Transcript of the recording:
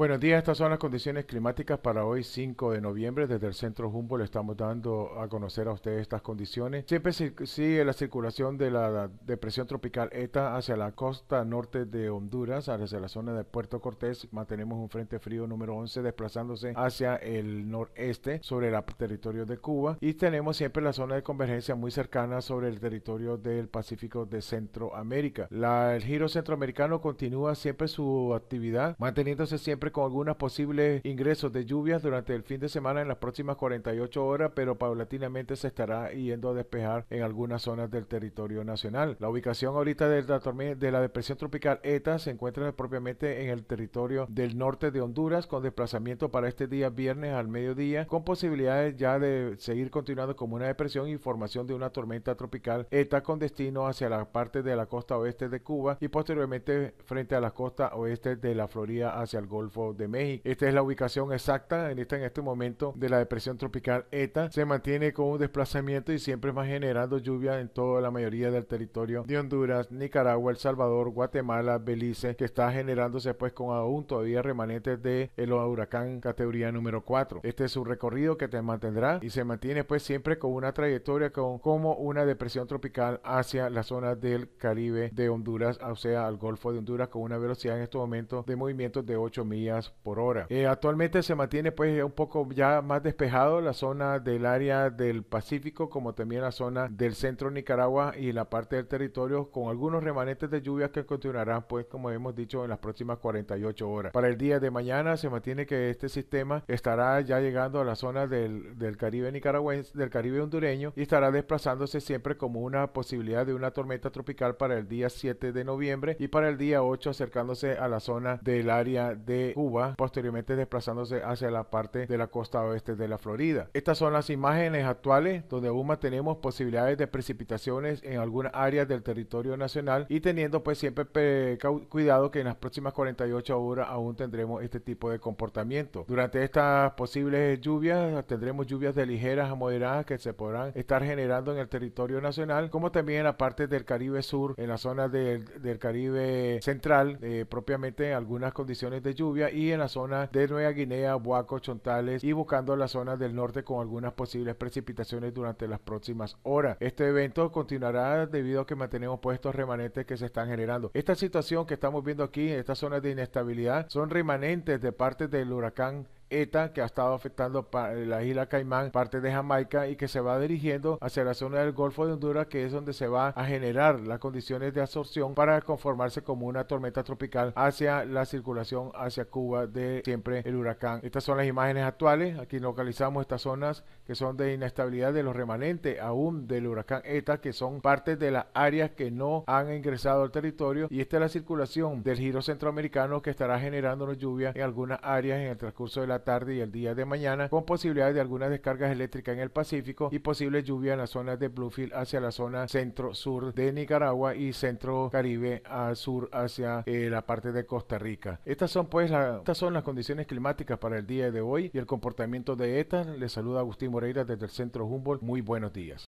Buenos días, estas son las condiciones climáticas para hoy 5 de noviembre. Desde el centro Jumbo le estamos dando a conocer a ustedes estas condiciones. Siempre sigue la circulación de la depresión tropical ETA hacia la costa norte de Honduras, hacia la zona de Puerto Cortés. Mantenemos un frente frío número 11 desplazándose hacia el noreste sobre el territorio de Cuba. Y tenemos siempre la zona de convergencia muy cercana sobre el territorio del Pacífico de Centroamérica. La, el giro centroamericano continúa siempre su actividad, manteniéndose siempre con algunos posibles ingresos de lluvias durante el fin de semana en las próximas 48 horas, pero paulatinamente se estará yendo a despejar en algunas zonas del territorio nacional. La ubicación ahorita de la, de la depresión tropical ETA se encuentra propiamente en el territorio del norte de Honduras con desplazamiento para este día viernes al mediodía con posibilidades ya de seguir continuando como una depresión y formación de una tormenta tropical ETA con destino hacia la parte de la costa oeste de Cuba y posteriormente frente a la costa oeste de la Florida hacia el Golfo de México. Esta es la ubicación exacta en esta en este momento de la depresión tropical ETA. Se mantiene con un desplazamiento y siempre más generando lluvia en toda la mayoría del territorio de Honduras, Nicaragua, El Salvador, Guatemala, Belice, que está generándose pues con aún todavía remanentes de el huracán categoría número 4. Este es su recorrido que te mantendrá y se mantiene pues siempre con una trayectoria con, como una depresión tropical hacia la zona del Caribe de Honduras, o sea, al Golfo de Honduras con una velocidad en este momento de movimientos de 8000 por hora. Eh, actualmente se mantiene pues un poco ya más despejado la zona del área del Pacífico como también la zona del centro Nicaragua y la parte del territorio con algunos remanentes de lluvias que continuarán pues como hemos dicho en las próximas 48 horas. Para el día de mañana se mantiene que este sistema estará ya llegando a la zona del, del Caribe nicaragüense, del Caribe hondureño y estará desplazándose siempre como una posibilidad de una tormenta tropical para el día 7 de noviembre y para el día 8 acercándose a la zona del área de Cuba, posteriormente desplazándose hacia la parte de la costa oeste de la Florida. Estas son las imágenes actuales donde aún mantenemos posibilidades de precipitaciones en algunas áreas del territorio nacional y teniendo pues siempre cuidado que en las próximas 48 horas aún tendremos este tipo de comportamiento. Durante estas posibles lluvias tendremos lluvias de ligeras a moderadas que se podrán estar generando en el territorio nacional como también en la parte del Caribe Sur, en la zona del, Caribe Central, eh, propiamente en algunas condiciones de lluvia y en la zona de Nueva Guinea, Huaco, Chontales y buscando las zona del norte con algunas posibles precipitaciones durante las próximas horas. Este evento continuará debido a que mantenemos puestos pues remanentes que se están generando. Esta situación que estamos viendo aquí, en estas zonas de inestabilidad, son remanentes de parte del huracán ETA que ha estado afectando la isla Caimán, parte de Jamaica y que se va dirigiendo hacia la zona del Golfo de Honduras que es donde se va a generar las condiciones de absorción para conformarse como una tormenta tropical hacia la circulación hacia Cuba de siempre el huracán. Estas son las imágenes actuales, aquí localizamos estas zonas que son de inestabilidad de los remanentes aún del huracán ETA que son parte de las áreas que no han ingresado al territorio y esta es la circulación del giro centroamericano que estará generando lluvia en algunas áreas en el transcurso de la tarde y el día de mañana, con posibilidades de algunas descargas eléctricas en el Pacífico y posible lluvia en las zonas de Bluefield hacia la zona centro-sur de Nicaragua y centro-caribe al sur hacia eh, la parte de Costa Rica. Estas son pues estas son las condiciones climáticas para el día de hoy y el comportamiento de ETA. Les saluda Agustín Moreira desde el centro Humboldt. Muy buenos días.